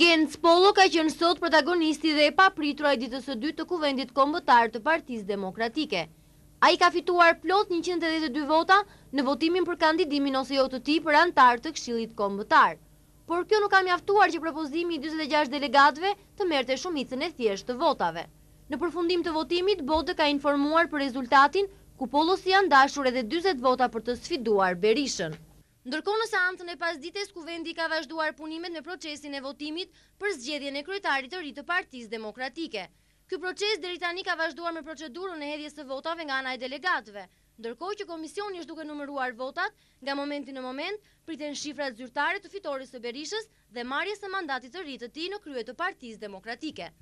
Gens Polo ka qënë sot protagonisti dhe e papritur a i ditës e dytë të kuvendit kombëtar të partiz demokratike. A i ka fituar plot 182 vota në votimin për kandidimin ose jo të ti për antar të kshilit kombëtar. Por kjo nuk kam jaftuar që propozimi i 26 delegatve të merte shumicën e thjesht të votave. Në përfundim të votimit, Bode ka informuar për rezultatin ku Polo si janë dashur edhe 20 vota për të sfiduar Berishën. Ndërkohë në seancën e pasdites ku vendi ka vazhduar punimet me procesin e votimit për zgjedhjen e kryetarit të ri të Partisë Demokratike. Ky proces deri tani ka vazhduar me procedurën e hedhjes së votave nga ana e delegatëve, ndërkohë që komisioni është duke numëruar votat nga momenti në moment, priten shifrat zyrtare të fitores së Berishës dhe marrjes së mandatit të ri të tij në krye të Partisë Demokratike.